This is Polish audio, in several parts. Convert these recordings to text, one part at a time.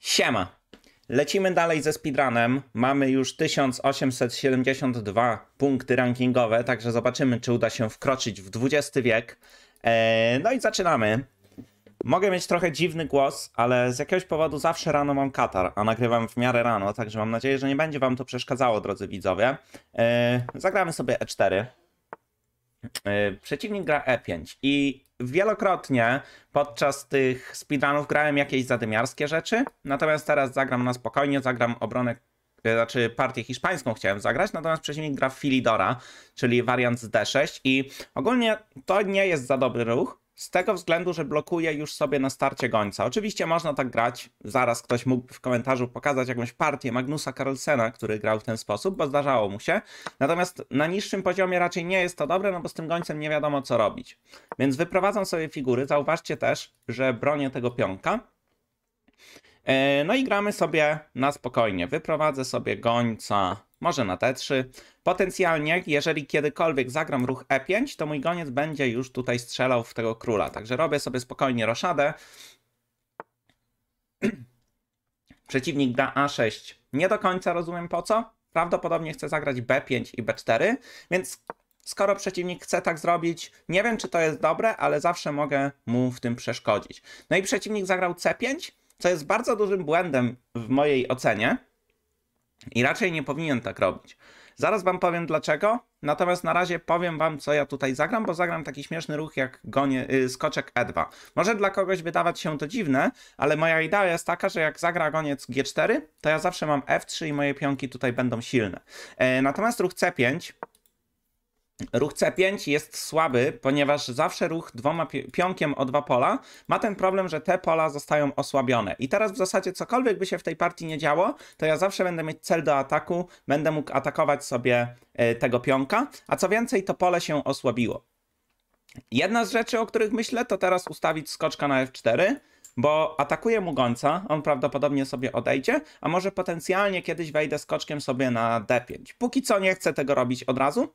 Siema! Lecimy dalej ze speedrunem. Mamy już 1872 punkty rankingowe, także zobaczymy, czy uda się wkroczyć w XX wiek. Eee, no i zaczynamy. Mogę mieć trochę dziwny głos, ale z jakiegoś powodu zawsze rano mam katar, a nagrywam w miarę rano, także mam nadzieję, że nie będzie wam to przeszkadzało, drodzy widzowie. Eee, zagramy sobie E4. E, przeciwnik gra E5 i wielokrotnie podczas tych speedrunów grałem jakieś zadymiarskie rzeczy, natomiast teraz zagram na spokojnie, zagram obronę, e, znaczy partię hiszpańską chciałem zagrać, natomiast przeciwnik gra Filidora, czyli wariant z D6 i ogólnie to nie jest za dobry ruch, z tego względu, że blokuje już sobie na starcie gońca. Oczywiście można tak grać. Zaraz ktoś mógł w komentarzu pokazać jakąś partię Magnusa Carlsena, który grał w ten sposób, bo zdarzało mu się. Natomiast na niższym poziomie raczej nie jest to dobre, no bo z tym gońcem nie wiadomo co robić. Więc wyprowadzam sobie figury. Zauważcie też, że bronię tego pionka. E, no i gramy sobie na spokojnie. Wyprowadzę sobie gońca może na T3. Potencjalnie, jeżeli kiedykolwiek zagram ruch E5, to mój goniec będzie już tutaj strzelał w tego króla. Także robię sobie spokojnie roszadę. Przeciwnik da A6. Nie do końca rozumiem po co. Prawdopodobnie chce zagrać B5 i B4, więc skoro przeciwnik chce tak zrobić, nie wiem czy to jest dobre, ale zawsze mogę mu w tym przeszkodzić. No i przeciwnik zagrał C5, co jest bardzo dużym błędem w mojej ocenie, i raczej nie powinien tak robić. Zaraz wam powiem dlaczego, natomiast na razie powiem wam, co ja tutaj zagram, bo zagram taki śmieszny ruch jak gonie, yy, skoczek E2. Może dla kogoś wydawać się to dziwne, ale moja idea jest taka, że jak zagra goniec G4, to ja zawsze mam F3 i moje pionki tutaj będą silne. Yy, natomiast ruch C5 Ruch C5 jest słaby, ponieważ zawsze ruch dwoma pionkiem o dwa pola ma ten problem, że te pola zostają osłabione. I teraz w zasadzie cokolwiek by się w tej partii nie działo, to ja zawsze będę mieć cel do ataku, będę mógł atakować sobie e, tego pionka, a co więcej, to pole się osłabiło. Jedna z rzeczy, o których myślę, to teraz ustawić skoczka na F4, bo atakuje mu gońca, on prawdopodobnie sobie odejdzie, a może potencjalnie kiedyś wejdę skoczkiem sobie na D5. Póki co nie chcę tego robić od razu,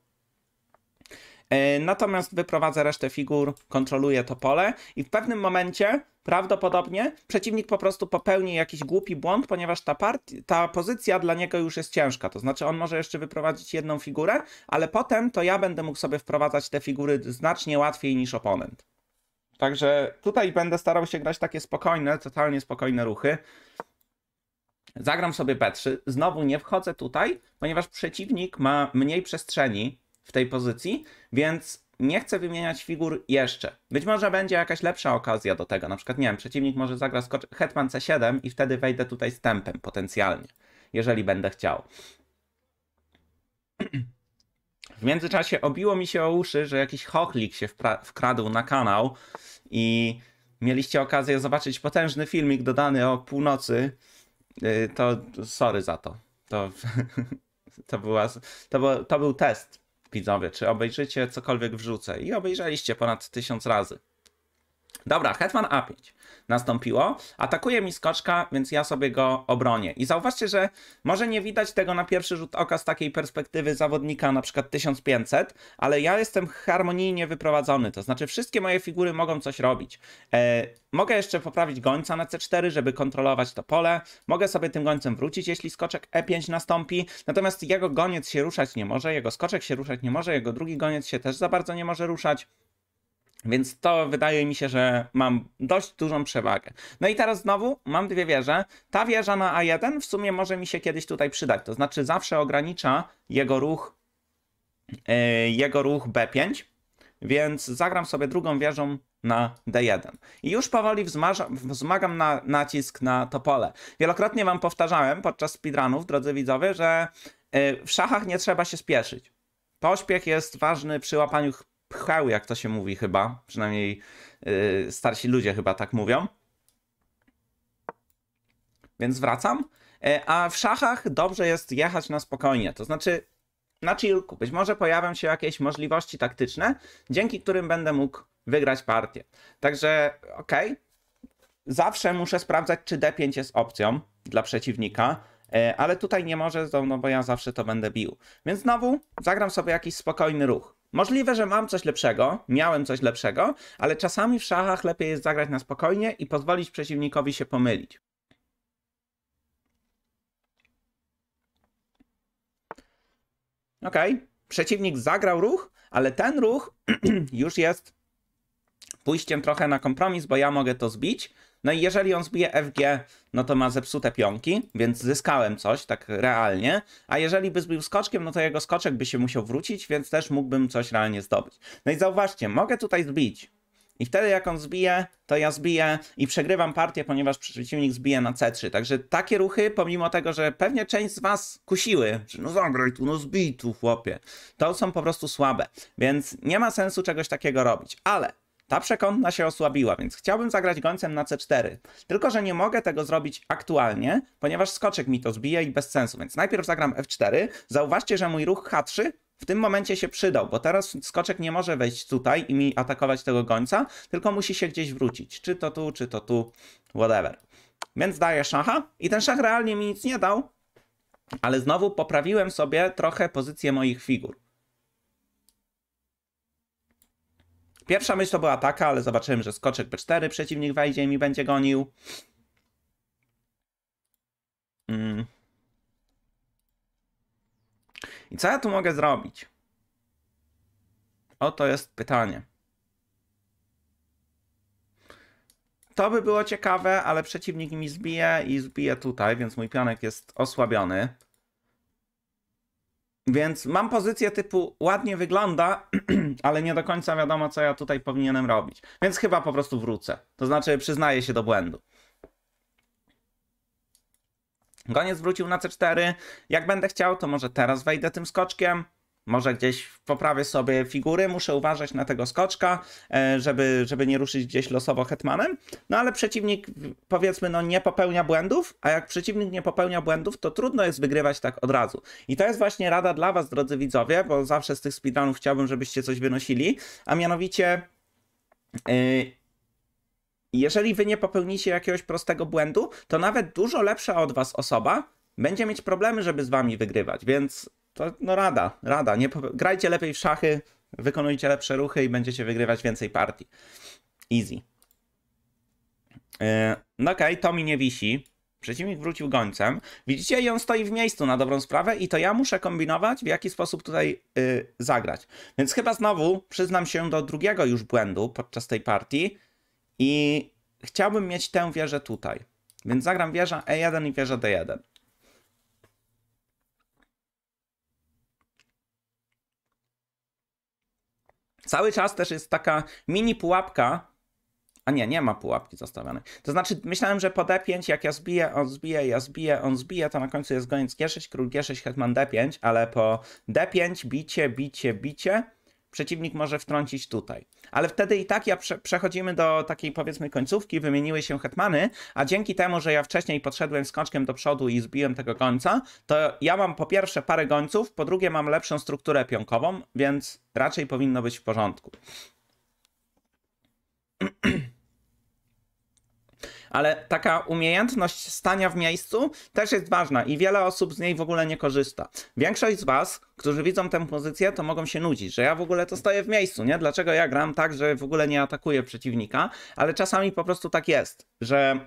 E, natomiast wyprowadza resztę figur, kontroluje to pole i w pewnym momencie prawdopodobnie przeciwnik po prostu popełni jakiś głupi błąd, ponieważ ta, part, ta pozycja dla niego już jest ciężka. To znaczy, on może jeszcze wyprowadzić jedną figurę, ale potem to ja będę mógł sobie wprowadzać te figury znacznie łatwiej niż oponent. Także tutaj będę starał się grać takie spokojne, totalnie spokojne ruchy. Zagram sobie B3. Znowu nie wchodzę tutaj, ponieważ przeciwnik ma mniej przestrzeni w tej pozycji, więc nie chcę wymieniać figur jeszcze. Być może będzie jakaś lepsza okazja do tego, na przykład, nie wiem, przeciwnik może zagra skocz hetman c7 i wtedy wejdę tutaj z tempem potencjalnie, jeżeli będę chciał. W międzyczasie obiło mi się o uszy, że jakiś chochlik się wkradł na kanał i mieliście okazję zobaczyć potężny filmik dodany o północy. Y, to sorry za to. To, to, była, to, był, to był test widzowie, czy obejrzycie cokolwiek wrzucę. I obejrzeliście ponad tysiąc razy. Dobra, hetman A5 nastąpiło. Atakuje mi skoczka, więc ja sobie go obronię. I zauważcie, że może nie widać tego na pierwszy rzut oka z takiej perspektywy zawodnika, na przykład 1500, ale ja jestem harmonijnie wyprowadzony, to znaczy wszystkie moje figury mogą coś robić. E, mogę jeszcze poprawić gońca na C4, żeby kontrolować to pole. Mogę sobie tym gońcem wrócić, jeśli skoczek E5 nastąpi. Natomiast jego goniec się ruszać nie może, jego skoczek się ruszać nie może, jego drugi goniec się też za bardzo nie może ruszać. Więc to wydaje mi się, że mam dość dużą przewagę. No i teraz znowu mam dwie wieże. Ta wieża na A1 w sumie może mi się kiedyś tutaj przydać. To znaczy zawsze ogranicza jego ruch, yy, jego ruch B5. Więc zagram sobie drugą wieżą na D1. I już powoli wzmaża, wzmagam na, nacisk na to pole. Wielokrotnie wam powtarzałem podczas speedrunów, drodzy widzowie, że yy, w szachach nie trzeba się spieszyć. Pośpiech jest ważny przy łapaniu pchały, jak to się mówi chyba, przynajmniej yy, starsi ludzie chyba tak mówią. Więc wracam. E, a w szachach dobrze jest jechać na spokojnie, to znaczy na chillku. Być może pojawią się jakieś możliwości taktyczne, dzięki którym będę mógł wygrać partię. Także okej, okay. zawsze muszę sprawdzać, czy D5 jest opcją dla przeciwnika, e, ale tutaj nie może, no bo ja zawsze to będę bił. Więc znowu zagram sobie jakiś spokojny ruch. Możliwe, że mam coś lepszego, miałem coś lepszego, ale czasami w szachach lepiej jest zagrać na spokojnie i pozwolić przeciwnikowi się pomylić. Ok, przeciwnik zagrał ruch, ale ten ruch już jest pójściem trochę na kompromis, bo ja mogę to zbić, no i jeżeli on zbije FG, no to ma zepsute pionki, więc zyskałem coś tak realnie. A jeżeli by zbił skoczkiem, no to jego skoczek by się musiał wrócić, więc też mógłbym coś realnie zdobyć. No i zauważcie, mogę tutaj zbić. I wtedy jak on zbije, to ja zbiję i przegrywam partię, ponieważ przeciwnik zbije na C3. Także takie ruchy, pomimo tego, że pewnie część z was kusiły, że no zagraj tu, no zbij tu chłopie, to są po prostu słabe. Więc nie ma sensu czegoś takiego robić. Ale ta przekątna się osłabiła, więc chciałbym zagrać gońcem na C4. Tylko, że nie mogę tego zrobić aktualnie, ponieważ skoczek mi to zbije i bez sensu, więc najpierw zagram F4. Zauważcie, że mój ruch H3 w tym momencie się przydał, bo teraz skoczek nie może wejść tutaj i mi atakować tego gońca, tylko musi się gdzieś wrócić. Czy to tu, czy to tu, whatever. Więc daję szacha i ten szach realnie mi nic nie dał, ale znowu poprawiłem sobie trochę pozycję moich figur. Pierwsza myśl to była taka, ale zobaczyłem, że skoczek B4 przeciwnik wejdzie i mi będzie gonił. Mm. I co ja tu mogę zrobić? Oto jest pytanie. To by było ciekawe, ale przeciwnik mi zbije i zbije tutaj, więc mój pionek jest osłabiony. Więc mam pozycję typu ładnie wygląda, ale nie do końca wiadomo, co ja tutaj powinienem robić. Więc chyba po prostu wrócę. To znaczy przyznaję się do błędu. Goniec wrócił na C4. Jak będę chciał, to może teraz wejdę tym skoczkiem może gdzieś poprawię sobie figury, muszę uważać na tego skoczka, e, żeby, żeby nie ruszyć gdzieś losowo hetmanem. No ale przeciwnik, powiedzmy, no nie popełnia błędów, a jak przeciwnik nie popełnia błędów, to trudno jest wygrywać tak od razu. I to jest właśnie rada dla Was, drodzy widzowie, bo zawsze z tych speedrunów chciałbym, żebyście coś wynosili, a mianowicie... E, jeżeli wy nie popełnicie jakiegoś prostego błędu, to nawet dużo lepsza od was osoba będzie mieć problemy, żeby z wami wygrywać. Więc to no rada, rada. Nie, grajcie lepiej w szachy, wykonujcie lepsze ruchy i będziecie wygrywać więcej partii. Easy. E, no okej, okay, Tommy nie wisi. Przeciwnik wrócił gońcem. Widzicie, i on stoi w miejscu na dobrą sprawę i to ja muszę kombinować, w jaki sposób tutaj yy, zagrać. Więc chyba znowu przyznam się do drugiego już błędu podczas tej partii i chciałbym mieć tę wieżę tutaj. Więc zagram wieża E1 i wieża D1. Cały czas też jest taka mini pułapka, a nie, nie ma pułapki zostawionej. To znaczy, myślałem, że po D5, jak ja zbiję, on zbije, ja zbiję, on zbije, to na końcu jest goniec G6, król G6, hetman D5, ale po D5 bicie, bicie, bicie, przeciwnik może wtrącić tutaj. Ale wtedy i tak ja prze przechodzimy do takiej powiedzmy końcówki, wymieniły się hetmany, a dzięki temu, że ja wcześniej podszedłem skoczkiem do przodu i zbiłem tego końca, to ja mam po pierwsze parę gońców, po drugie mam lepszą strukturę pionkową, więc raczej powinno być w porządku. ale taka umiejętność stania w miejscu też jest ważna i wiele osób z niej w ogóle nie korzysta. Większość z was, którzy widzą tę pozycję, to mogą się nudzić, że ja w ogóle to stoję w miejscu, nie? Dlaczego ja gram tak, że w ogóle nie atakuję przeciwnika? Ale czasami po prostu tak jest, że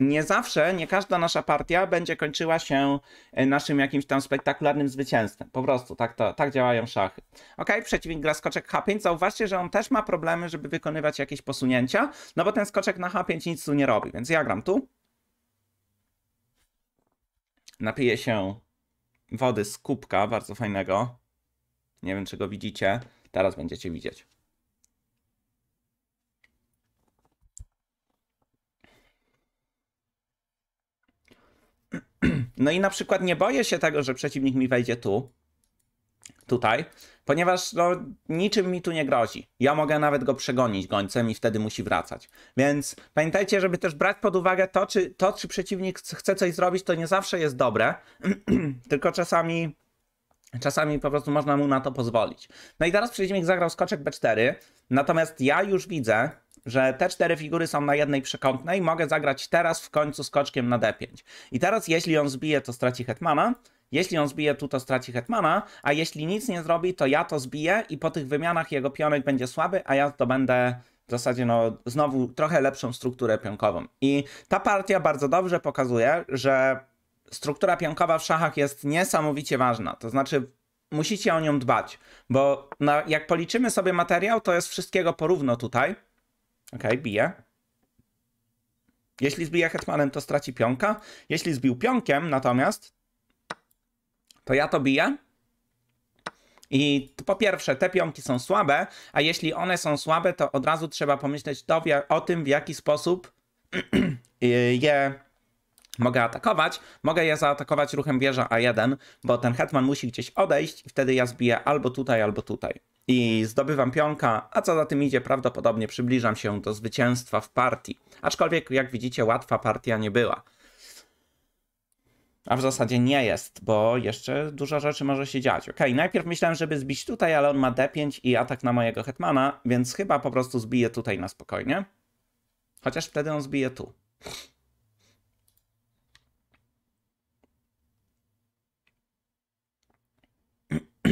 nie zawsze, nie każda nasza partia będzie kończyła się e, naszym jakimś tam spektakularnym zwycięstwem. Po prostu tak, to, tak działają szachy. Ok, przeciwnik gra skoczek H5. Zauważcie, że on też ma problemy, żeby wykonywać jakieś posunięcia, no bo ten skoczek na H5 nic tu nie robi, więc ja gram tu. Napiję się wody z kubka, bardzo fajnego. Nie wiem, czy go widzicie. Teraz będziecie widzieć. No i na przykład nie boję się tego, że przeciwnik mi wejdzie tu, tutaj, ponieważ no, niczym mi tu nie grozi. Ja mogę nawet go przegonić gońcem i wtedy musi wracać. Więc pamiętajcie, żeby też brać pod uwagę to, czy, to, czy przeciwnik chce coś zrobić, to nie zawsze jest dobre, tylko czasami, czasami po prostu można mu na to pozwolić. No i teraz przeciwnik zagrał skoczek B4, natomiast ja już widzę, że te cztery figury są na jednej przekątnej, mogę zagrać teraz w końcu skoczkiem na d5. I teraz jeśli on zbije, to straci hetmana, jeśli on zbije tu, to straci hetmana, a jeśli nic nie zrobi, to ja to zbiję i po tych wymianach jego pionek będzie słaby, a ja to będę w zasadzie no, znowu trochę lepszą strukturę pionkową. I ta partia bardzo dobrze pokazuje, że struktura pionkowa w szachach jest niesamowicie ważna. To znaczy musicie o nią dbać, bo na, jak policzymy sobie materiał, to jest wszystkiego porówno tutaj Okej, okay, bije. Jeśli zbije hetmanem, to straci pionka. Jeśli zbił pionkiem natomiast, to ja to biję. I po pierwsze, te pionki są słabe, a jeśli one są słabe, to od razu trzeba pomyśleć to, o tym, w jaki sposób y, je mogę atakować. Mogę je zaatakować ruchem wieża A1, bo ten hetman musi gdzieś odejść i wtedy ja zbiję albo tutaj, albo tutaj i zdobywam pionka, a co za tym idzie, prawdopodobnie przybliżam się do zwycięstwa w partii. Aczkolwiek, jak widzicie, łatwa partia nie była. A w zasadzie nie jest, bo jeszcze dużo rzeczy może się dziać. Ok, najpierw myślałem, żeby zbić tutaj, ale on ma D5 i atak na mojego hetmana, więc chyba po prostu zbiję tutaj na spokojnie. Chociaż wtedy on zbije tu.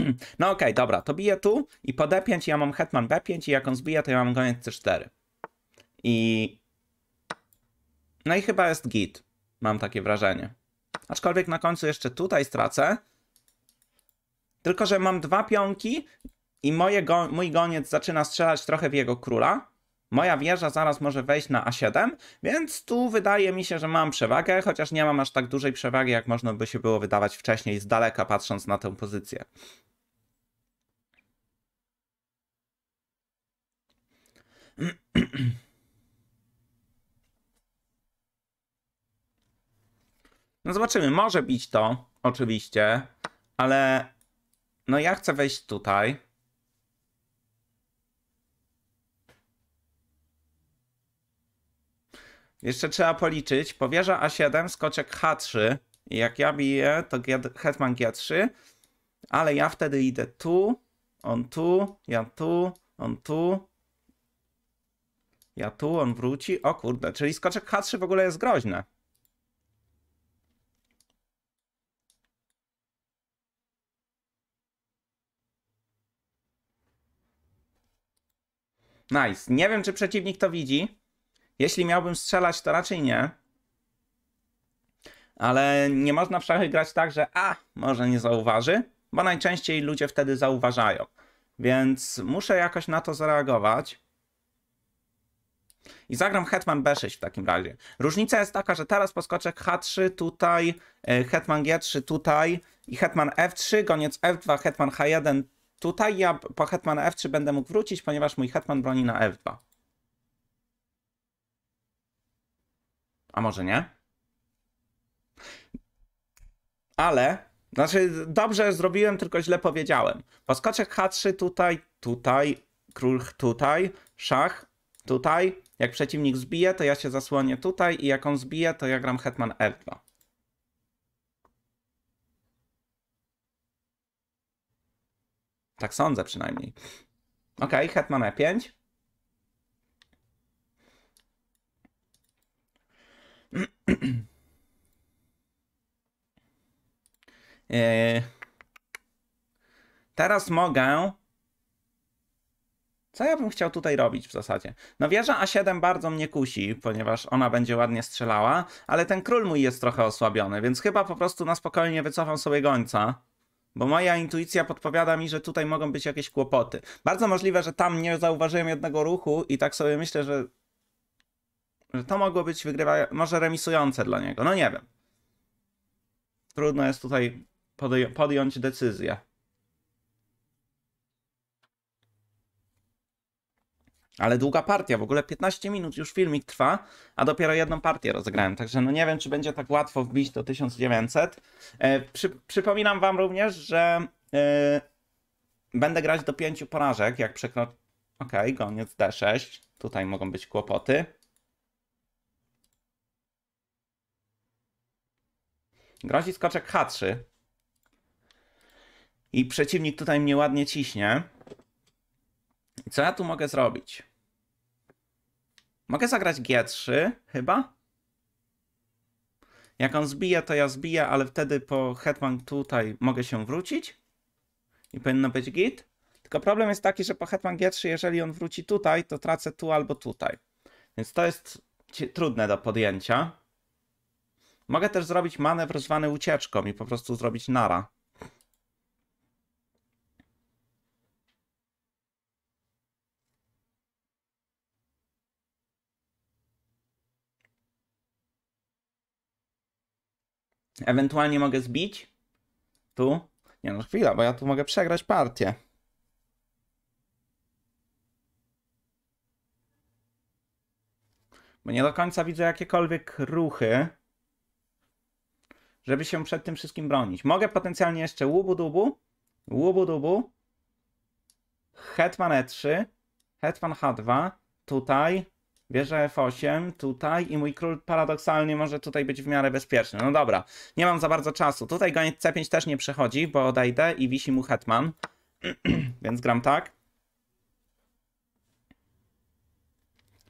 No okej, okay, dobra, to bije tu i po d5 ja mam hetman b5 i jak on zbija, to ja mam goniec c4. I... No i chyba jest git. Mam takie wrażenie. Aczkolwiek na końcu jeszcze tutaj stracę. Tylko, że mam dwa pionki i moje go mój goniec zaczyna strzelać trochę w jego króla. Moja wieża zaraz może wejść na A7, więc tu wydaje mi się, że mam przewagę, chociaż nie mam aż tak dużej przewagi, jak można by się było wydawać wcześniej z daleka, patrząc na tę pozycję. No zobaczymy, może bić to, oczywiście, ale no ja chcę wejść tutaj. Jeszcze trzeba policzyć. Powierza A7, skoczek H3. Jak ja biję, to hetman G3. Ale ja wtedy idę tu, on tu, ja tu, on tu, ja tu, on wróci. O kurde, czyli skoczek H3 w ogóle jest groźny. Nice. Nie wiem, czy przeciwnik to widzi. Jeśli miałbym strzelać, to raczej nie. Ale nie można w szachy grać tak, że a, może nie zauważy, bo najczęściej ludzie wtedy zauważają. Więc muszę jakoś na to zareagować. I zagram Hetman B6 w takim razie. Różnica jest taka, że teraz poskoczek H3 tutaj, e, Hetman G3 tutaj i Hetman F3, goniec F2, Hetman H1 tutaj. Ja po Hetman F3 będę mógł wrócić, ponieważ mój Hetman broni na F2. A może nie? Ale, znaczy dobrze zrobiłem, tylko źle powiedziałem. Poskoczek H3 tutaj, tutaj, król tutaj, szach tutaj, jak przeciwnik zbije, to ja się zasłonię tutaj i jak on zbije, to ja gram Hetman R2. Tak sądzę przynajmniej. Ok, Hetman E5. E, teraz mogę co ja bym chciał tutaj robić w zasadzie? No wieża A7 bardzo mnie kusi, ponieważ ona będzie ładnie strzelała, ale ten król mój jest trochę osłabiony, więc chyba po prostu na spokojnie wycofam sobie gońca. Bo moja intuicja podpowiada mi, że tutaj mogą być jakieś kłopoty. Bardzo możliwe, że tam nie zauważyłem jednego ruchu i tak sobie myślę, że, że to mogło być wygrywa, może remisujące dla niego. No nie wiem. Trudno jest tutaj podj podjąć decyzję. Ale długa partia, w ogóle 15 minut już filmik trwa, a dopiero jedną partię rozegrałem. Także no nie wiem, czy będzie tak łatwo wbić do 1900. E, przy, przypominam wam również, że e, będę grać do 5 porażek, jak przekroczę... Okej, goniec D6. Tutaj mogą być kłopoty. Grozi skoczek H3. I przeciwnik tutaj mnie ładnie ciśnie. I co ja tu mogę zrobić? Mogę zagrać G3, chyba? Jak on zbije, to ja zbiję, ale wtedy po hetman tutaj mogę się wrócić i powinno być git. Tylko problem jest taki, że po hetman G3, jeżeli on wróci tutaj, to tracę tu albo tutaj. Więc to jest trudne do podjęcia. Mogę też zrobić manewr zwany ucieczką i po prostu zrobić nara. Ewentualnie mogę zbić. Tu. Nie no, chwila, bo ja tu mogę przegrać partię. Bo nie do końca widzę jakiekolwiek ruchy, żeby się przed tym wszystkim bronić. Mogę potencjalnie jeszcze łubu-dubu, łubu-dubu, hetman e3, hetman h2, tutaj, Bierze F8 tutaj i mój król paradoksalnie może tutaj być w miarę bezpieczny. No dobra, nie mam za bardzo czasu. Tutaj goniec C5 też nie przechodzi, bo odejdę i wisi mu hetman. Więc gram tak.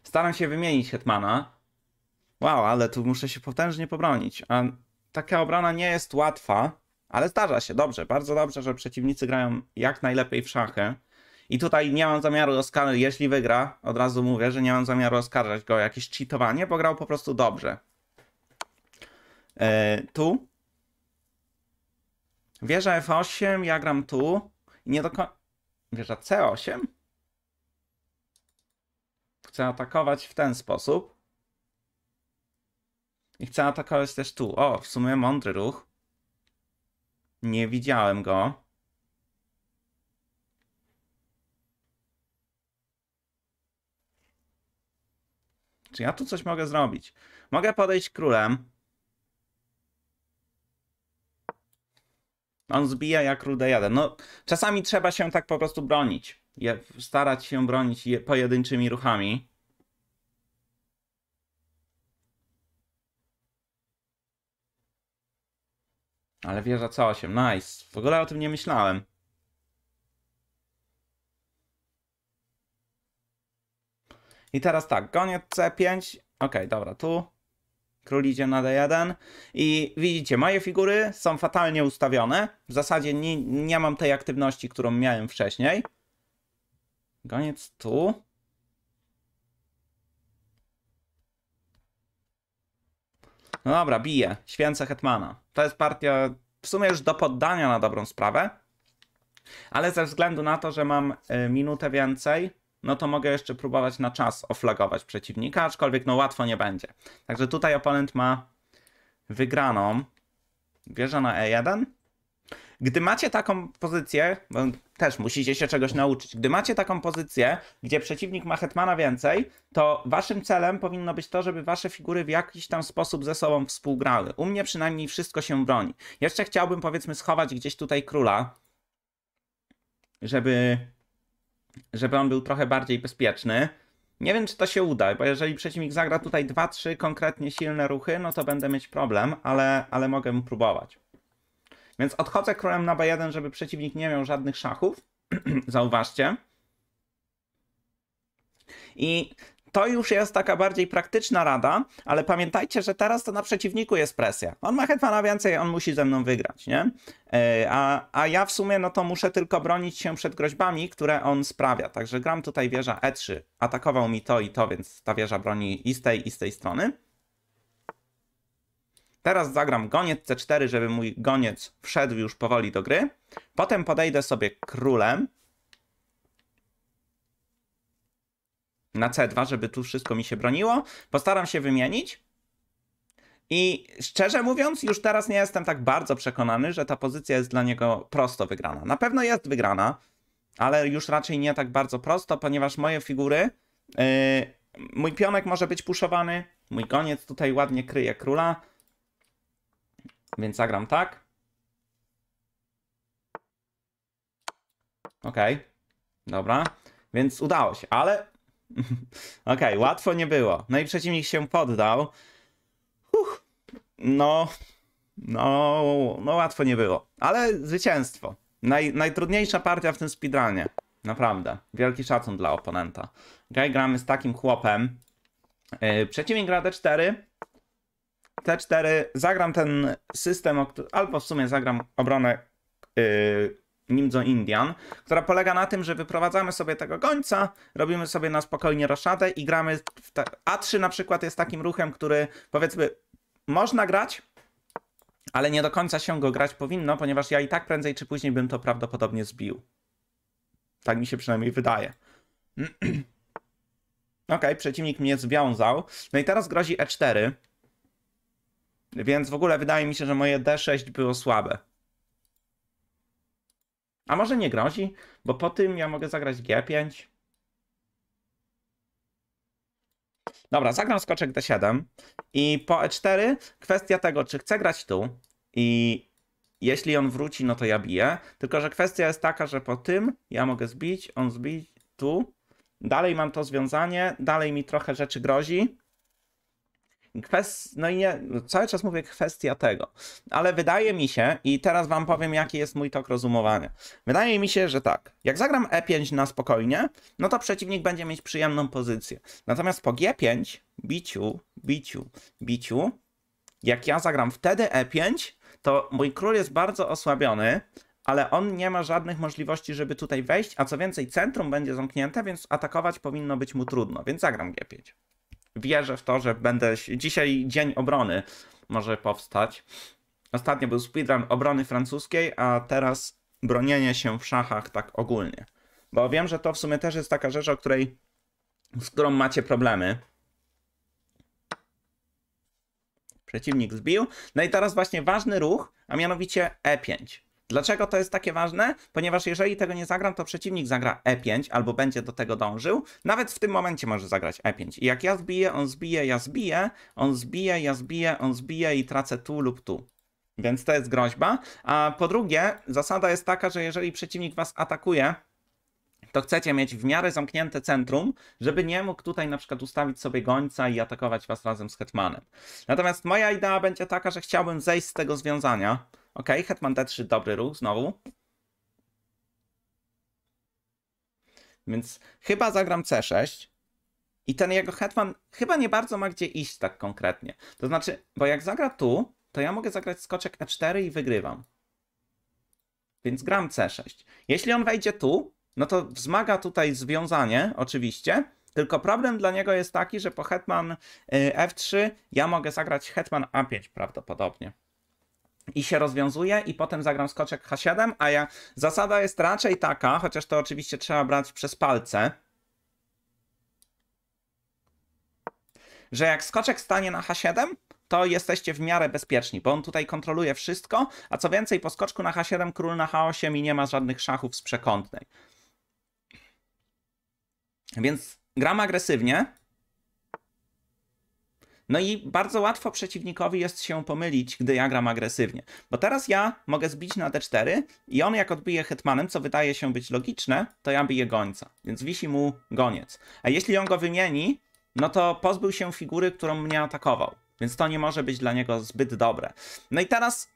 Staram się wymienić hetmana. Wow, ale tu muszę się potężnie pobronić. A taka obrona nie jest łatwa, ale zdarza się. Dobrze, bardzo dobrze, że przeciwnicy grają jak najlepiej w szachy. I tutaj nie mam zamiaru oskarżać, jeśli wygra, od razu mówię, że nie mam zamiaru oskarżać go o jakieś cheatowanie, bo grał po prostu dobrze. Yy, tu. Wieża F8, ja gram tu. i Nie do końca... Wieża C8? Chcę atakować w ten sposób. I chcę atakować też tu. O, w sumie mądry ruch. Nie widziałem go. Czy ja tu coś mogę zrobić? Mogę podejść królem. On zbija jak rude jadę. No, czasami trzeba się tak po prostu bronić. Je, starać się bronić pojedynczymi ruchami. Ale wieża C8, nice. W ogóle o tym nie myślałem. I teraz tak, goniec C5. okej, dobra, tu. Król idzie na D1. I widzicie, moje figury są fatalnie ustawione. W zasadzie nie, nie mam tej aktywności, którą miałem wcześniej. Goniec tu. No dobra, bije. Święcę Hetmana. To jest partia w sumie już do poddania na dobrą sprawę. Ale ze względu na to, że mam y, minutę więcej, no to mogę jeszcze próbować na czas oflagować przeciwnika, aczkolwiek no łatwo nie będzie. Także tutaj oponent ma wygraną. Wieża na E1. Gdy macie taką pozycję, bo też musicie się czegoś nauczyć. Gdy macie taką pozycję, gdzie przeciwnik ma hetmana więcej, to waszym celem powinno być to, żeby wasze figury w jakiś tam sposób ze sobą współgrały. U mnie przynajmniej wszystko się broni. Jeszcze chciałbym powiedzmy schować gdzieś tutaj króla, żeby żeby on był trochę bardziej bezpieczny. Nie wiem, czy to się uda, bo jeżeli przeciwnik zagra tutaj 2-3 konkretnie silne ruchy, no to będę mieć problem, ale, ale mogę próbować. Więc odchodzę królem na b1, żeby przeciwnik nie miał żadnych szachów. Zauważcie. I to już jest taka bardziej praktyczna rada, ale pamiętajcie, że teraz to na przeciwniku jest presja. On ma hetmana więcej, on musi ze mną wygrać, nie? E, a, a ja w sumie no to muszę tylko bronić się przed groźbami, które on sprawia. Także gram tutaj wieża E3. Atakował mi to i to, więc ta wieża broni i z tej, i z tej strony. Teraz zagram goniec C4, żeby mój goniec wszedł już powoli do gry. Potem podejdę sobie królem na C2, żeby tu wszystko mi się broniło. Postaram się wymienić. I szczerze mówiąc, już teraz nie jestem tak bardzo przekonany, że ta pozycja jest dla niego prosto wygrana. Na pewno jest wygrana, ale już raczej nie tak bardzo prosto, ponieważ moje figury, yy, mój pionek może być puszowany, mój koniec tutaj ładnie kryje króla, więc zagram tak. Okej, okay. dobra, więc udało się, ale Okej, okay, łatwo nie było. No i przeciwnik się poddał. Uch, no, no, no łatwo nie było. Ale zwycięstwo. Naj, najtrudniejsza partia w tym speedrunie. Naprawdę. Wielki szacun dla oponenta. Gaj gramy z takim chłopem. Yy, przeciwnik gra D4. T4, zagram ten system, albo w sumie zagram obronę yy, Nimzo Indian, która polega na tym, że wyprowadzamy sobie tego gońca, robimy sobie na spokojnie roszadę i gramy w A3 na przykład jest takim ruchem, który powiedzmy można grać, ale nie do końca się go grać powinno, ponieważ ja i tak prędzej czy później bym to prawdopodobnie zbił. Tak mi się przynajmniej wydaje. Ok, przeciwnik mnie związał. No i teraz grozi E4. Więc w ogóle wydaje mi się, że moje D6 było słabe. A może nie grozi, bo po tym ja mogę zagrać G5. Dobra, zagram skoczek D7 i po E4 kwestia tego, czy chcę grać tu i jeśli on wróci, no to ja biję. Tylko, że kwestia jest taka, że po tym ja mogę zbić, on zbić tu. Dalej mam to związanie, dalej mi trochę rzeczy grozi. Kwest... No i nie... cały czas mówię kwestia tego, ale wydaje mi się, i teraz wam powiem, jaki jest mój tok rozumowania. Wydaje mi się, że tak, jak zagram E5 na spokojnie, no to przeciwnik będzie mieć przyjemną pozycję. Natomiast po G5, biciu, biciu, biciu, jak ja zagram wtedy E5, to mój król jest bardzo osłabiony, ale on nie ma żadnych możliwości, żeby tutaj wejść, a co więcej, centrum będzie zamknięte, więc atakować powinno być mu trudno, więc zagram G5 wierzę w to, że będę. Dzisiaj dzień obrony może powstać. Ostatnio był speedrun obrony francuskiej, a teraz bronienie się w szachach tak ogólnie. Bo wiem, że to w sumie też jest taka rzecz, o której, z którą macie problemy. Przeciwnik zbił. No i teraz właśnie ważny ruch, a mianowicie E5. Dlaczego to jest takie ważne? Ponieważ jeżeli tego nie zagram, to przeciwnik zagra e5 albo będzie do tego dążył. Nawet w tym momencie może zagrać e5. I jak ja zbiję, on zbije, ja zbiję, on zbije, ja zbije, on zbije i tracę tu lub tu. Więc to jest groźba. A po drugie, zasada jest taka, że jeżeli przeciwnik was atakuje, to chcecie mieć w miarę zamknięte centrum, żeby nie mógł tutaj na przykład ustawić sobie gońca i atakować was razem z hetmanem. Natomiast moja idea będzie taka, że chciałbym zejść z tego związania, Ok, Hetman D3, dobry ruch znowu. Więc chyba zagram C6. I ten jego hetman chyba nie bardzo ma gdzie iść tak konkretnie. To znaczy, bo jak zagra tu, to ja mogę zagrać skoczek E4 i wygrywam. Więc gram C6. Jeśli on wejdzie tu, no to wzmaga tutaj związanie, oczywiście. Tylko problem dla niego jest taki, że po hetman y, F3 ja mogę zagrać hetman A5 prawdopodobnie i się rozwiązuje i potem zagram skoczek H7, a ja zasada jest raczej taka, chociaż to oczywiście trzeba brać przez palce, że jak skoczek stanie na H7, to jesteście w miarę bezpieczni, bo on tutaj kontroluje wszystko, a co więcej, po skoczku na H7 król na H8 i nie ma żadnych szachów z przekątnej. Więc gram agresywnie, no i bardzo łatwo przeciwnikowi jest się pomylić, gdy ja gram agresywnie. Bo teraz ja mogę zbić na d4 i on jak odbije hetmanem, co wydaje się być logiczne, to ja biję gońca. Więc wisi mu goniec. A jeśli on go wymieni, no to pozbył się figury, którą mnie atakował. Więc to nie może być dla niego zbyt dobre. No i teraz...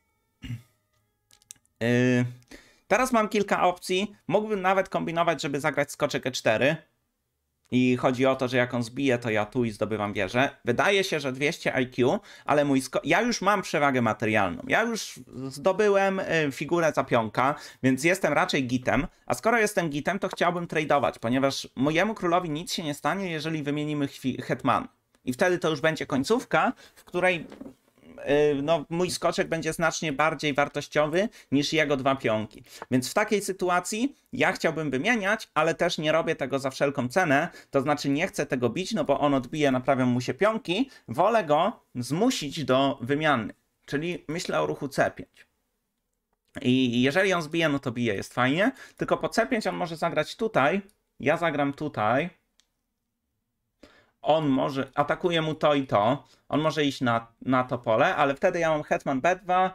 Yy... Teraz mam kilka opcji. Mógłbym nawet kombinować, żeby zagrać skoczek E4, i chodzi o to, że jak on zbije, to ja tu i zdobywam wieżę. Wydaje się, że 200 IQ, ale mój sko- ja już mam przewagę materialną. Ja już zdobyłem y, figurę zapionka, więc jestem raczej gitem. A skoro jestem gitem, to chciałbym tradeować, ponieważ mojemu królowi nic się nie stanie, jeżeli wymienimy hetman. I wtedy to już będzie końcówka, w której Y, no, mój skoczek będzie znacznie bardziej wartościowy niż jego dwa pionki. Więc w takiej sytuacji ja chciałbym wymieniać, ale też nie robię tego za wszelką cenę, to znaczy nie chcę tego bić, no bo on odbije, naprawiam mu się pionki, wolę go zmusić do wymiany, czyli myślę o ruchu C5. I jeżeli on zbije, no to bije, jest fajnie, tylko po C5 on może zagrać tutaj, ja zagram tutaj, on może, atakuje mu to i to, on może iść na, na to pole, ale wtedy ja mam hetman b2,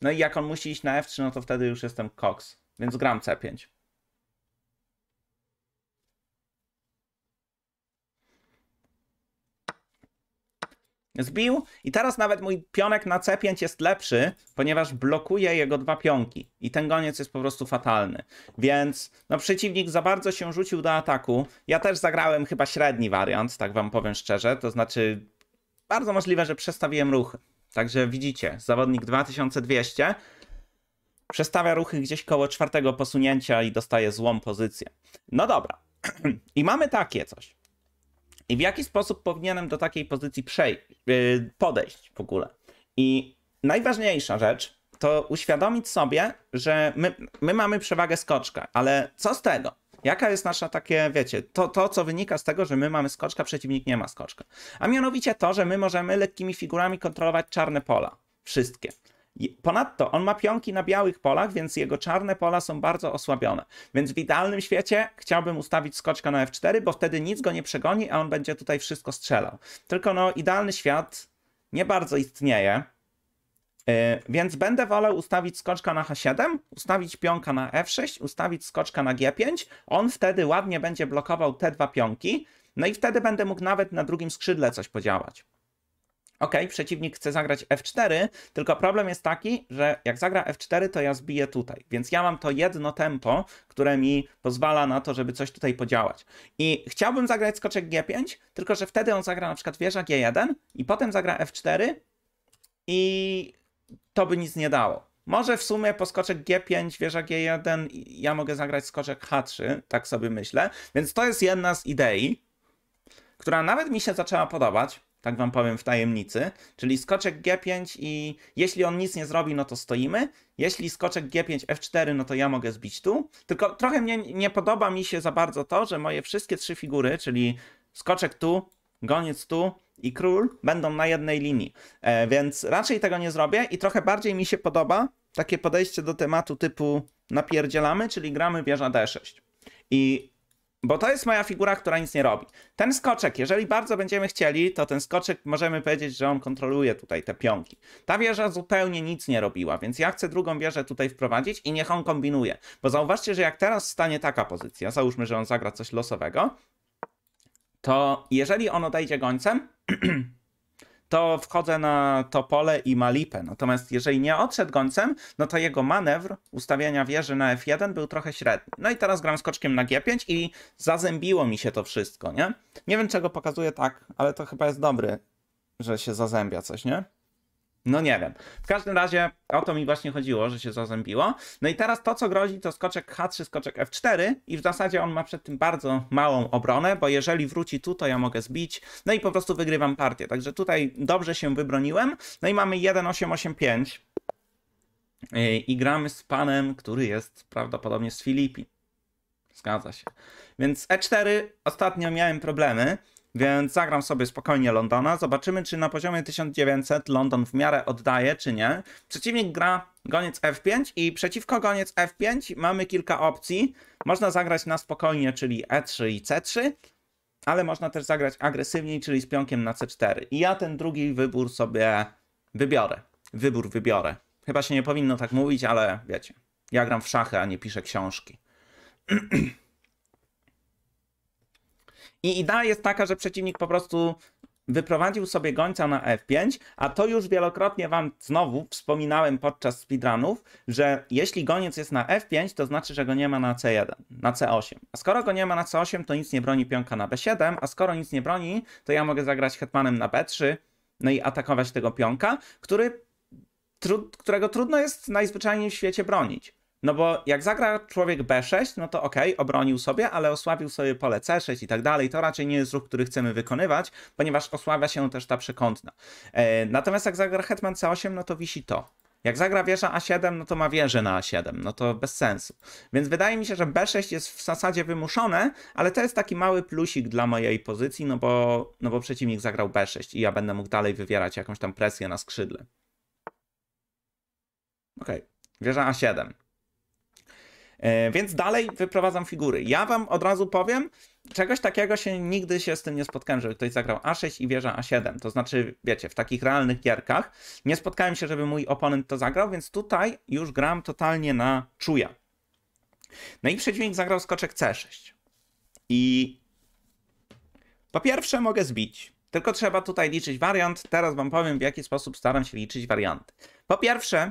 no i jak on musi iść na f3, no to wtedy już jestem koks, więc gram c5. Zbił i teraz nawet mój pionek na C5 jest lepszy, ponieważ blokuje jego dwa pionki i ten goniec jest po prostu fatalny. Więc no przeciwnik za bardzo się rzucił do ataku. Ja też zagrałem chyba średni wariant, tak wam powiem szczerze, to znaczy bardzo możliwe, że przestawiłem ruchy. Także widzicie, zawodnik 2200 przestawia ruchy gdzieś koło czwartego posunięcia i dostaje złą pozycję. No dobra. I mamy takie coś. I w jaki sposób powinienem do takiej pozycji przej- y, podejść w ogóle. I najważniejsza rzecz to uświadomić sobie, że my, my mamy przewagę skoczka, ale co z tego? Jaka jest nasza takie, wiecie, to, to, co wynika z tego, że my mamy skoczka, przeciwnik nie ma skoczka. A mianowicie to, że my możemy lekkimi figurami kontrolować czarne pola. Wszystkie. Ponadto on ma pionki na białych polach, więc jego czarne pola są bardzo osłabione. Więc w idealnym świecie chciałbym ustawić skoczka na f4, bo wtedy nic go nie przegoni, a on będzie tutaj wszystko strzelał. Tylko no, idealny świat nie bardzo istnieje. Yy, więc będę wolał ustawić skoczka na h7, ustawić pionka na f6, ustawić skoczka na g5. On wtedy ładnie będzie blokował te dwa pionki. No i wtedy będę mógł nawet na drugim skrzydle coś podziałać ok, przeciwnik chce zagrać f4, tylko problem jest taki, że jak zagra f4, to ja zbiję tutaj. Więc ja mam to jedno tempo, które mi pozwala na to, żeby coś tutaj podziałać. I chciałbym zagrać skoczek g5, tylko że wtedy on zagra na przykład wieża g1 i potem zagra f4 i to by nic nie dało. Może w sumie po skoczek G5, wieża G1, ja mogę zagrać skoczek H3, tak sobie myślę. Więc to jest jedna z idei, która nawet mi się zaczęła podobać, tak wam powiem w tajemnicy, czyli skoczek G5 i jeśli on nic nie zrobi, no to stoimy, jeśli skoczek G5, F4, no to ja mogę zbić tu, tylko trochę mnie nie podoba mi się za bardzo to, że moje wszystkie trzy figury, czyli skoczek tu, goniec tu i król będą na jednej linii, e, więc raczej tego nie zrobię i trochę bardziej mi się podoba takie podejście do tematu typu napierdzielamy, czyli gramy wieża D6. I bo to jest moja figura, która nic nie robi. Ten skoczek, jeżeli bardzo będziemy chcieli, to ten skoczek możemy powiedzieć, że on kontroluje tutaj te pionki. Ta wieża zupełnie nic nie robiła, więc ja chcę drugą wieżę tutaj wprowadzić i niech on kombinuje. Bo zauważcie, że jak teraz stanie taka pozycja, załóżmy, że on zagra coś losowego, to jeżeli on odejdzie gońcem, to wchodzę na to pole i ma lipę. Natomiast jeżeli nie odszedł gońcem, no to jego manewr ustawiania wieży na F1 był trochę średni. No i teraz gram skoczkiem na G5 i zazębiło mi się to wszystko, nie? Nie wiem czego pokazuje tak, ale to chyba jest dobry, że się zazębia coś, nie? No nie wiem. W każdym razie o to mi właśnie chodziło, że się zazębiło. No i teraz to, co grozi, to skoczek H3, skoczek F4 i w zasadzie on ma przed tym bardzo małą obronę, bo jeżeli wróci tu, to ja mogę zbić, no i po prostu wygrywam partię. Także tutaj dobrze się wybroniłem. No i mamy 1-8-8-5 i gramy z panem, który jest prawdopodobnie z Filipin. Zgadza się. Więc E4 ostatnio miałem problemy. Więc zagram sobie spokojnie Londona. Zobaczymy, czy na poziomie 1900 London w miarę oddaje, czy nie. Przeciwnik gra goniec F5 i przeciwko goniec F5 mamy kilka opcji. Można zagrać na spokojnie, czyli E3 i C3, ale można też zagrać agresywniej, czyli z pionkiem na C4. I ja ten drugi wybór sobie wybiorę. Wybór wybiorę. Chyba się nie powinno tak mówić, ale wiecie, ja gram w szachy, a nie piszę książki. I idea jest taka, że przeciwnik po prostu wyprowadził sobie gońca na F5, a to już wielokrotnie wam znowu wspominałem podczas speedrunów, że jeśli goniec jest na F5, to znaczy, że go nie ma na C1, na C8. A skoro go nie ma na C8, to nic nie broni pionka na B7, a skoro nic nie broni, to ja mogę zagrać hetmanem na B3, no i atakować tego pionka, który, którego trudno jest najzwyczajniej w świecie bronić. No bo jak zagra człowiek B6, no to okej, okay, obronił sobie, ale osłabił sobie pole C6 i tak dalej. To raczej nie jest ruch, który chcemy wykonywać, ponieważ osłabia się też ta przekątna. E, natomiast jak zagra hetman C8, no to wisi to. Jak zagra wieża A7, no to ma wieżę na A7, no to bez sensu. Więc wydaje mi się, że B6 jest w zasadzie wymuszone, ale to jest taki mały plusik dla mojej pozycji, no bo, no bo przeciwnik zagrał B6 i ja będę mógł dalej wywierać jakąś tam presję na skrzydle. Okej, okay. wieża A7. E, więc dalej wyprowadzam figury. Ja wam od razu powiem, czegoś takiego się nigdy się z tym nie spotkałem, żeby ktoś zagrał A6 i wieża A7. To znaczy, wiecie, w takich realnych gierkach nie spotkałem się, żeby mój oponent to zagrał, więc tutaj już gram totalnie na czuja. No i przeciwnik zagrał skoczek C6. I po pierwsze mogę zbić, tylko trzeba tutaj liczyć wariant. Teraz wam powiem, w jaki sposób staram się liczyć warianty. Po pierwsze,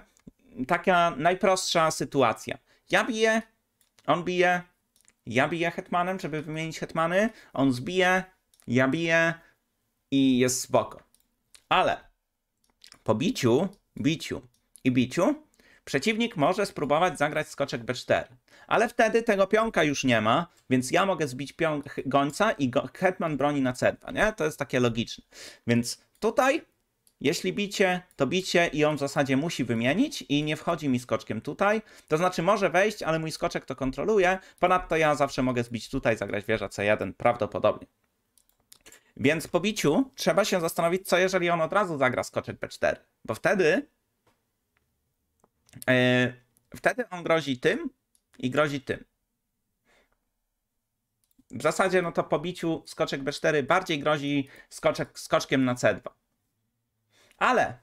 taka najprostsza sytuacja. Ja biję, on bije, ja biję hetmanem, żeby wymienić hetmany, on zbije, ja biję i jest spoko. Ale po biciu, biciu i biciu przeciwnik może spróbować zagrać skoczek b4. Ale wtedy tego pionka już nie ma, więc ja mogę zbić gońca i go, hetman broni na c2, nie? To jest takie logiczne. Więc tutaj jeśli bicie, to bicie i on w zasadzie musi wymienić i nie wchodzi mi skoczkiem tutaj. To znaczy może wejść, ale mój skoczek to kontroluje. Ponadto ja zawsze mogę zbić tutaj, zagrać wieża C1 prawdopodobnie. Więc po biciu trzeba się zastanowić, co jeżeli on od razu zagra skoczek B4. Bo wtedy... Yy, wtedy on grozi tym i grozi tym. W zasadzie no to po biciu skoczek B4 bardziej grozi skoczek, skoczkiem na C2. Ale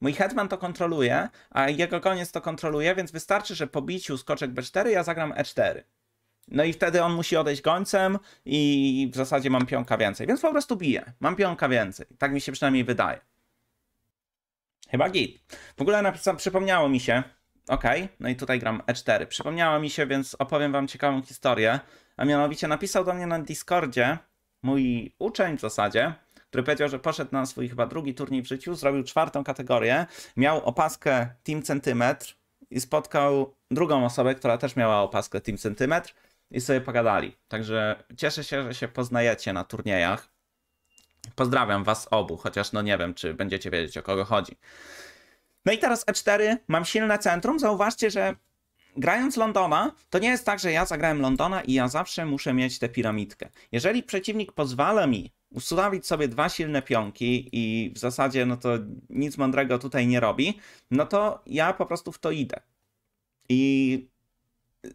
mój hetman to kontroluje, a jego koniec to kontroluje, więc wystarczy, że po biciu skoczek b4 ja zagram e4. No i wtedy on musi odejść gońcem i w zasadzie mam pionka więcej. Więc po prostu biję. Mam pionka więcej. Tak mi się przynajmniej wydaje. Chyba git. W ogóle przypomniało mi się, OK, no i tutaj gram E4. Przypomniało mi się, więc opowiem wam ciekawą historię. A mianowicie napisał do mnie na Discordzie mój uczeń w zasadzie, który powiedział, że poszedł na swój chyba drugi turniej w życiu, zrobił czwartą kategorię, miał opaskę Team Centymetr i spotkał drugą osobę, która też miała opaskę Team Centymetr i sobie pogadali. Także cieszę się, że się poznajecie na turniejach. Pozdrawiam was obu, chociaż no nie wiem, czy będziecie wiedzieć o kogo chodzi. No i teraz E4, mam silne centrum. Zauważcie, że grając Londona, to nie jest tak, że ja zagrałem Londona i ja zawsze muszę mieć tę piramidkę. Jeżeli przeciwnik pozwala mi ustawić sobie dwa silne pionki i w zasadzie no to nic mądrego tutaj nie robi, no to ja po prostu w to idę. I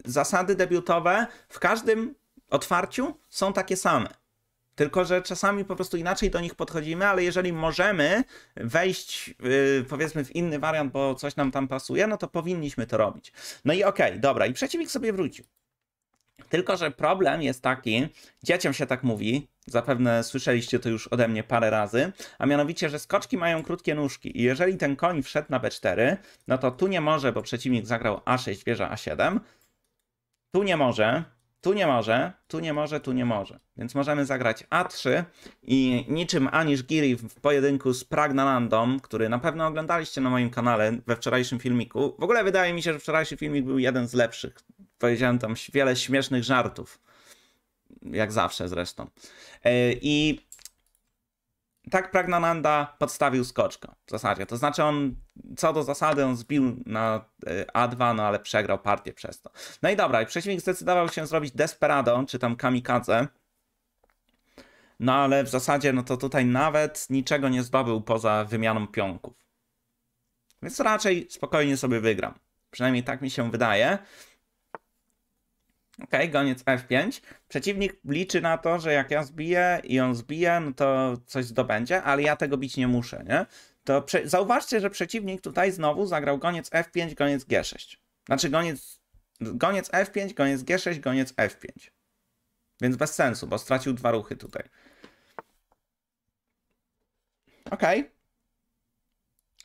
zasady debiutowe w każdym otwarciu są takie same. Tylko, że czasami po prostu inaczej do nich podchodzimy, ale jeżeli możemy wejść, yy, powiedzmy, w inny wariant, bo coś nam tam pasuje, no to powinniśmy to robić. No i okej, okay, dobra, i przeciwnik sobie wrócił. Tylko, że problem jest taki, dzieciom się tak mówi, Zapewne słyszeliście to już ode mnie parę razy, a mianowicie, że skoczki mają krótkie nóżki i jeżeli ten koń wszedł na b4, no to tu nie może, bo przeciwnik zagrał a6, wieża a7. Tu nie może, tu nie może, tu nie może, tu nie może. Więc możemy zagrać A3 i niczym Anish Giri w pojedynku z Pragnalandą, który na pewno oglądaliście na moim kanale we wczorajszym filmiku. W ogóle wydaje mi się, że wczorajszy filmik był jeden z lepszych. Powiedziałem tam wiele śmiesznych żartów jak zawsze zresztą. E, I tak Pragnananda podstawił skoczka w zasadzie. To znaczy on, co do zasady, on zbił na e, A2, no ale przegrał partię przez to. No i dobra, i przeciwnik zdecydował się zrobić Desperado, czy tam Kamikadze. No ale w zasadzie, no to tutaj nawet niczego nie zdobył poza wymianą pionków. Więc raczej spokojnie sobie wygram. Przynajmniej tak mi się wydaje. Okej, okay, goniec F5. Przeciwnik liczy na to, że jak ja zbiję i on zbije, no to coś zdobędzie, ale ja tego bić nie muszę, nie? To zauważcie, że przeciwnik tutaj znowu zagrał goniec F5, goniec G6. Znaczy goniec, goniec F5, goniec G6, goniec F5. Więc bez sensu, bo stracił dwa ruchy tutaj. Okej. Okay.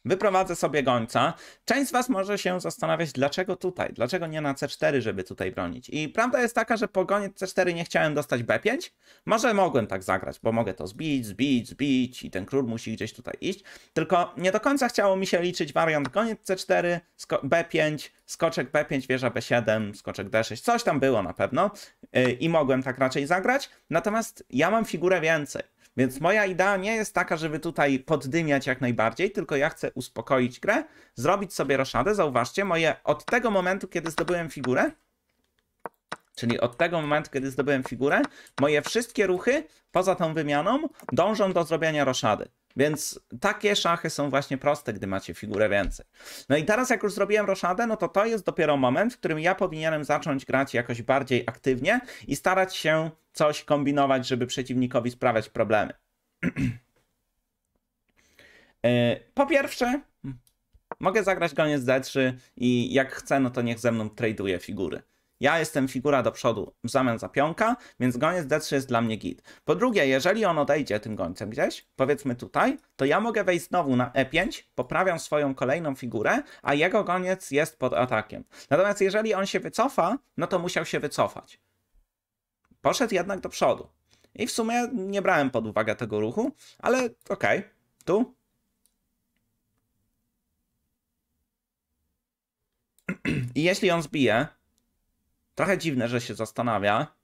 Wyprowadzę sobie gońca. Część z Was może się zastanawiać, dlaczego tutaj? Dlaczego nie na C4, żeby tutaj bronić? I prawda jest taka, że po goniec C4 nie chciałem dostać B5. Może mogłem tak zagrać, bo mogę to zbić, zbić, zbić i ten król musi gdzieś tutaj iść. Tylko nie do końca chciało mi się liczyć wariant goniec C4, B5, skoczek B5, wieża B7, skoczek D6. Coś tam było na pewno y, i mogłem tak raczej zagrać. Natomiast ja mam figurę więcej. Więc moja idea nie jest taka, żeby tutaj poddymiać jak najbardziej, tylko ja chcę uspokoić grę, zrobić sobie roszadę. Zauważcie, moje od tego momentu, kiedy zdobyłem figurę, Czyli od tego momentu, kiedy zdobyłem figurę, moje wszystkie ruchy poza tą wymianą dążą do zrobienia roszady. Więc takie szachy są właśnie proste, gdy macie figurę więcej. No i teraz jak już zrobiłem roszadę, no to to jest dopiero moment, w którym ja powinienem zacząć grać jakoś bardziej aktywnie i starać się coś kombinować, żeby przeciwnikowi sprawiać problemy. Y, po pierwsze, mogę zagrać goniec D3 e i jak chcę, no to niech ze mną traduje figury. Ja jestem figura do przodu w zamian za pionka, więc goniec D3 e jest dla mnie git. Po drugie, jeżeli on odejdzie tym gońcem gdzieś, powiedzmy tutaj, to ja mogę wejść znowu na E5, poprawiam swoją kolejną figurę, a jego goniec jest pod atakiem. Natomiast jeżeli on się wycofa, no to musiał się wycofać poszedł jednak do przodu. I w sumie nie brałem pod uwagę tego ruchu, ale okej, okay. tu. I jeśli on zbije, trochę dziwne, że się zastanawia,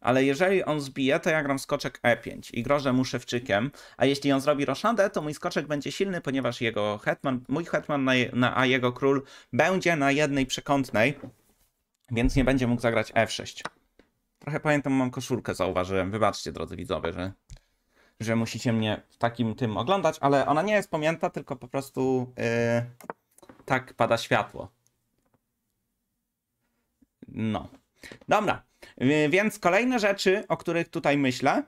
ale jeżeli on zbije, to ja gram skoczek e5 i grożę mu szewczykiem, a jeśli on zrobi roszadę, to mój skoczek będzie silny, ponieważ jego hetman, mój hetman na, na, a jego król będzie na jednej przekątnej, więc nie będzie mógł zagrać f6. E Trochę pamiętam, mam koszulkę, zauważyłem. Wybaczcie, drodzy widzowie, że, że musicie mnie w takim tym oglądać, ale ona nie jest pamięta, tylko po prostu yy, tak pada światło. No. Dobra, y, więc kolejne rzeczy, o których tutaj myślę,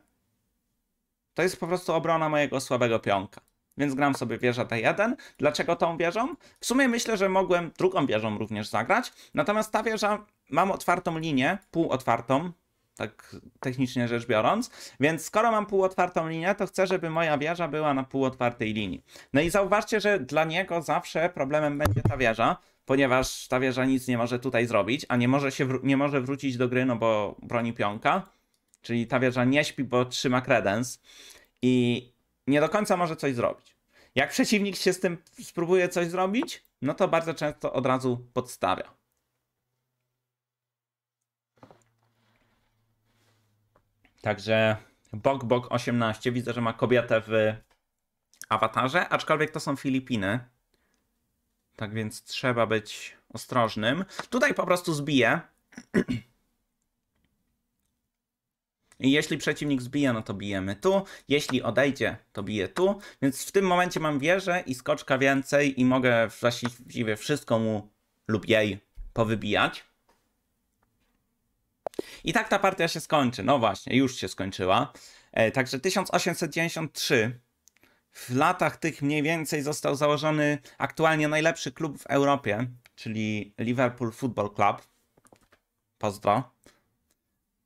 to jest po prostu obrona mojego słabego pionka. Więc gram sobie wieża D1. Dlaczego tą wieżą? W sumie myślę, że mogłem drugą wieżą również zagrać. Natomiast ta wieża, mam otwartą linię, półotwartą, tak technicznie rzecz biorąc. Więc skoro mam półotwartą linię, to chcę, żeby moja wieża była na półotwartej linii. No i zauważcie, że dla niego zawsze problemem będzie ta wieża, ponieważ ta wieża nic nie może tutaj zrobić, a nie może, się nie może wrócić do gry, no bo broni pionka. Czyli ta wieża nie śpi, bo trzyma kredens i nie do końca może coś zrobić. Jak przeciwnik się z tym spróbuje coś zrobić, no to bardzo często od razu podstawia. Także BokBok18 widzę, że ma kobietę w awatarze, aczkolwiek to są Filipiny. Tak więc trzeba być ostrożnym. Tutaj po prostu zbije. I jeśli przeciwnik zbije, no to bijemy tu. Jeśli odejdzie, to bije tu. Więc w tym momencie mam wieżę i skoczka więcej i mogę właściwie wszystko mu lub jej powybijać. I tak ta partia się skończy. No właśnie, już się skończyła. E, także 1893 w latach tych mniej więcej został założony aktualnie najlepszy klub w Europie, czyli Liverpool Football Club. Pozdro.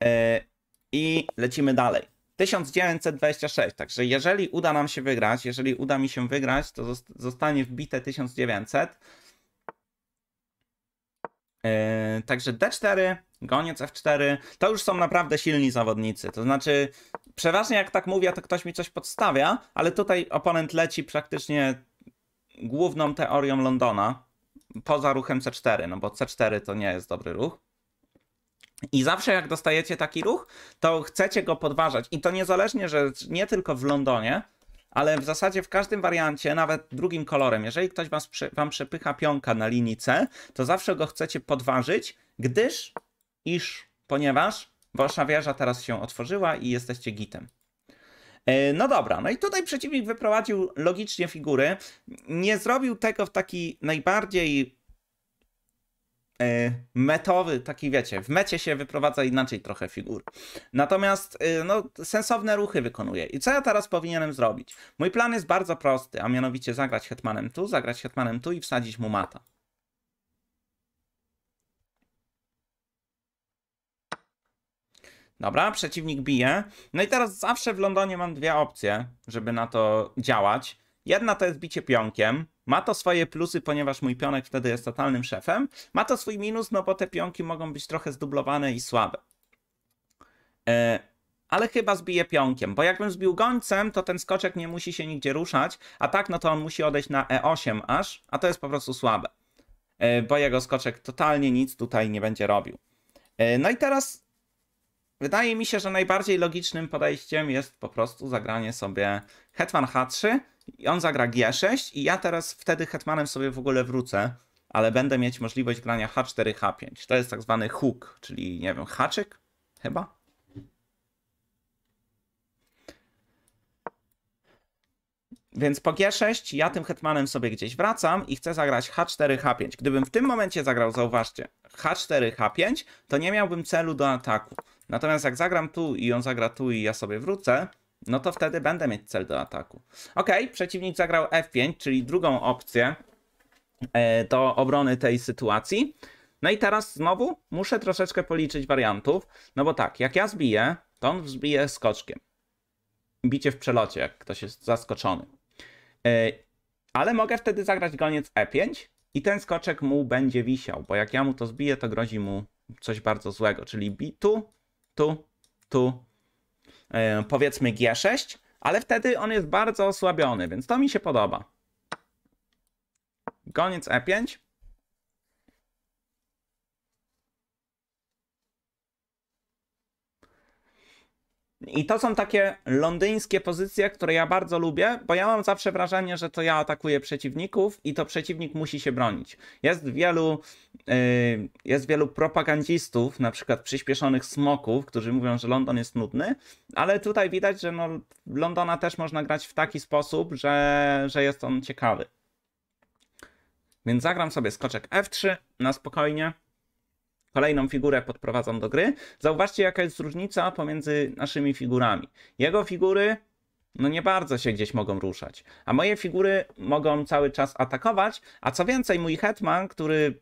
E, I lecimy dalej. 1926, także jeżeli uda nam się wygrać, jeżeli uda mi się wygrać, to zostanie wbite 1900 Yy, także D4, goniec F4, to już są naprawdę silni zawodnicy. To znaczy, przeważnie jak tak mówię, to ktoś mi coś podstawia, ale tutaj oponent leci praktycznie główną teorią Londona, poza ruchem C4, no bo C4 to nie jest dobry ruch. I zawsze jak dostajecie taki ruch, to chcecie go podważać. I to niezależnie, że nie tylko w Londonie, ale w zasadzie w każdym wariancie, nawet drugim kolorem, jeżeli ktoś wam, wam przepycha pionka na linii C, to zawsze go chcecie podważyć, gdyż, iż, ponieważ wasza wieża teraz się otworzyła i jesteście gitem. E, no dobra, no i tutaj przeciwnik wyprowadził logicznie figury. Nie zrobił tego w taki najbardziej E, metowy, taki wiecie, w mecie się wyprowadza inaczej trochę figur. Natomiast e, no, sensowne ruchy wykonuje. I co ja teraz powinienem zrobić? Mój plan jest bardzo prosty, a mianowicie zagrać hetmanem tu, zagrać hetmanem tu i wsadzić mu mata. Dobra, przeciwnik bije. No i teraz zawsze w Londonie mam dwie opcje, żeby na to działać. Jedna to jest bicie pionkiem. Ma to swoje plusy, ponieważ mój pionek wtedy jest totalnym szefem. Ma to swój minus, no bo te pionki mogą być trochę zdublowane i słabe. E, ale chyba zbiję pionkiem, bo jakbym zbił gońcem, to ten skoczek nie musi się nigdzie ruszać, a tak no to on musi odejść na E8 aż, a to jest po prostu słabe. E, bo jego skoczek totalnie nic tutaj nie będzie robił. E, no i teraz Wydaje mi się, że najbardziej logicznym podejściem jest po prostu zagranie sobie hetman h3 i on zagra g6 i ja teraz wtedy hetmanem sobie w ogóle wrócę, ale będę mieć możliwość grania h4, h5. To jest tak zwany hook, czyli nie wiem, haczyk chyba? Więc po G6 ja tym hetmanem sobie gdzieś wracam i chcę zagrać H4, H5. Gdybym w tym momencie zagrał, zauważcie, H4, H5, to nie miałbym celu do ataku. Natomiast jak zagram tu i on zagra tu i ja sobie wrócę, no to wtedy będę mieć cel do ataku. Ok, przeciwnik zagrał F5, czyli drugą opcję e, do obrony tej sytuacji. No i teraz znowu muszę troszeczkę policzyć wariantów, no bo tak, jak ja zbiję, to on zbije skoczkiem. Bicie w przelocie, jak ktoś jest zaskoczony. E, ale mogę wtedy zagrać goniec E5, i ten skoczek mu będzie wisiał, bo jak ja mu to zbiję, to grozi mu coś bardzo złego. Czyli bi tu, tu, tu, powiedzmy G6, ale wtedy on jest bardzo osłabiony, więc to mi się podoba. Goniec E5. I to są takie londyńskie pozycje, które ja bardzo lubię, bo ja mam zawsze wrażenie, że to ja atakuję przeciwników i to przeciwnik musi się bronić. Jest wielu, yy, jest wielu propagandzistów, na przykład przyspieszonych smoków, którzy mówią, że London jest nudny, ale tutaj widać, że no, Londona też można grać w taki sposób, że, że jest on ciekawy. Więc zagram sobie skoczek F3 na spokojnie kolejną figurę podprowadzą do gry. Zauważcie, jaka jest różnica pomiędzy naszymi figurami. Jego figury no nie bardzo się gdzieś mogą ruszać, a moje figury mogą cały czas atakować, a co więcej, mój hetman, który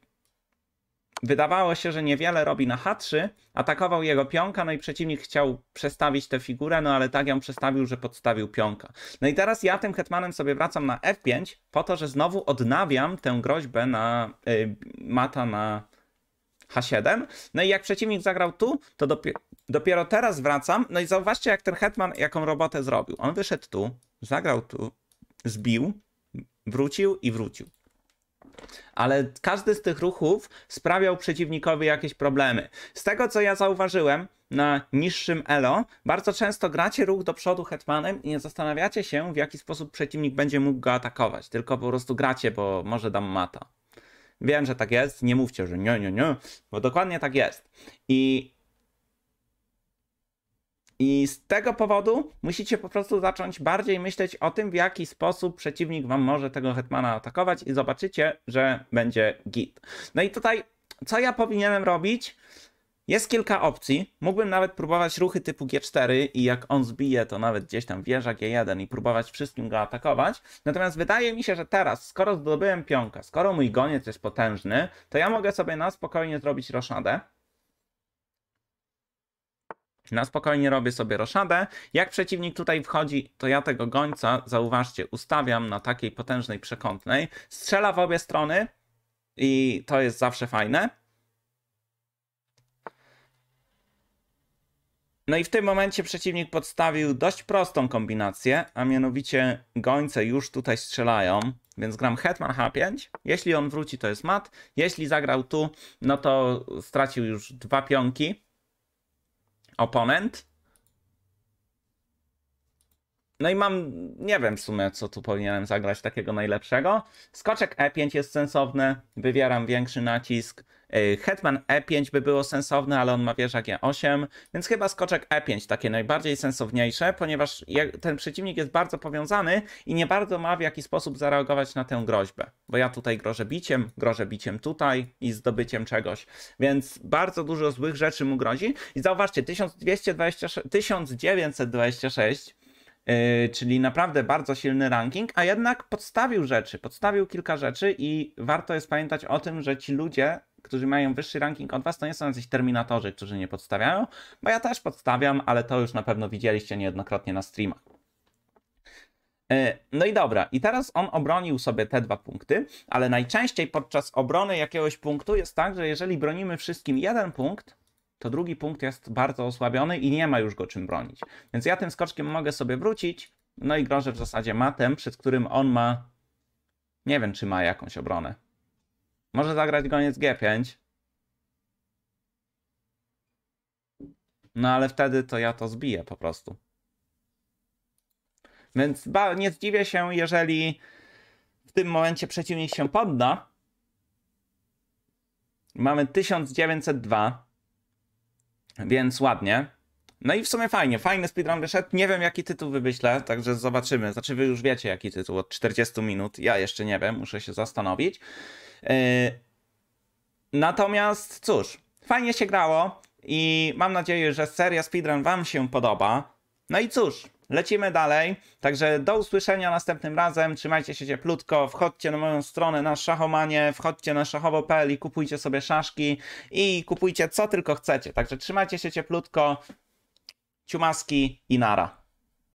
wydawało się, że niewiele robi na H3, atakował jego pionka, no i przeciwnik chciał przestawić tę figurę, no ale tak ją przestawił, że podstawił pionka. No i teraz ja tym hetmanem sobie wracam na F5 po to, że znowu odnawiam tę groźbę na y, mata na H7. No i jak przeciwnik zagrał tu, to dopiero, dopiero teraz wracam. No i zauważcie, jak ten hetman, jaką robotę zrobił. On wyszedł tu, zagrał tu, zbił, wrócił i wrócił. Ale każdy z tych ruchów sprawiał przeciwnikowi jakieś problemy. Z tego co ja zauważyłem na niższym elo, bardzo często gracie ruch do przodu hetmanem i nie zastanawiacie się, w jaki sposób przeciwnik będzie mógł go atakować. Tylko po prostu gracie, bo może dam mata. Wiem, że tak jest, nie mówcie, że nie, nie, nie, bo dokładnie tak jest. I i z tego powodu musicie po prostu zacząć bardziej myśleć o tym, w jaki sposób przeciwnik wam może tego hetmana atakować i zobaczycie, że będzie git. No i tutaj, co ja powinienem robić? Jest kilka opcji. Mógłbym nawet próbować ruchy typu G4 i jak on zbije, to nawet gdzieś tam wieża G1 i próbować wszystkim go atakować. Natomiast wydaje mi się, że teraz, skoro zdobyłem pionka, skoro mój goniec jest potężny, to ja mogę sobie na spokojnie zrobić roszadę. Na spokojnie robię sobie roszadę. Jak przeciwnik tutaj wchodzi, to ja tego gońca, zauważcie, ustawiam na takiej potężnej przekątnej. Strzela w obie strony i to jest zawsze fajne. No i w tym momencie przeciwnik podstawił dość prostą kombinację, a mianowicie gońce już tutaj strzelają, więc gram hetman h5. Jeśli on wróci, to jest mat. Jeśli zagrał tu, no to stracił już dwa pionki oponent. No i mam, nie wiem w sumie, co tu powinienem zagrać takiego najlepszego. Skoczek E5 jest sensowny, wywieram większy nacisk. Y, Hetman E5 by było sensowne, ale on ma wieża G8, e więc chyba skoczek E5 takie najbardziej sensowniejsze, ponieważ ten przeciwnik jest bardzo powiązany i nie bardzo ma w jaki sposób zareagować na tę groźbę. Bo ja tutaj grożę biciem, grożę biciem tutaj i zdobyciem czegoś, więc bardzo dużo złych rzeczy mu grozi. I zauważcie, 1226, 1926 E, czyli naprawdę bardzo silny ranking, a jednak podstawił rzeczy, podstawił kilka rzeczy i warto jest pamiętać o tym, że ci ludzie, którzy mają wyższy ranking od was, to nie są jacyś terminatorzy, którzy nie podstawiają, bo ja też podstawiam, ale to już na pewno widzieliście niejednokrotnie na streamach. E, no i dobra, i teraz on obronił sobie te dwa punkty, ale najczęściej podczas obrony jakiegoś punktu jest tak, że jeżeli bronimy wszystkim jeden punkt, to drugi punkt jest bardzo osłabiony i nie ma już go czym bronić. Więc ja tym skoczkiem mogę sobie wrócić, no i grożę w zasadzie matem, przed którym on ma. Nie wiem, czy ma jakąś obronę. Może zagrać goniec G5. No ale wtedy to ja to zbiję po prostu. Więc nie zdziwię się, jeżeli w tym momencie przeciwnik się podda. Mamy 1902. Więc ładnie. No i w sumie fajnie, fajny speedrun wyszedł. Nie wiem, jaki tytuł wymyślę, także zobaczymy. Znaczy, wy już wiecie, jaki tytuł od 40 minut. Ja jeszcze nie wiem, muszę się zastanowić. Yy, natomiast cóż, fajnie się grało i mam nadzieję, że seria speedrun Wam się podoba. No i cóż, Lecimy dalej, także do usłyszenia następnym razem. Trzymajcie się cieplutko, wchodźcie na moją stronę na szachomanie, wchodźcie na szachowo.pl i kupujcie sobie szaszki i kupujcie co tylko chcecie. Także trzymajcie się cieplutko, ciumaski i nara.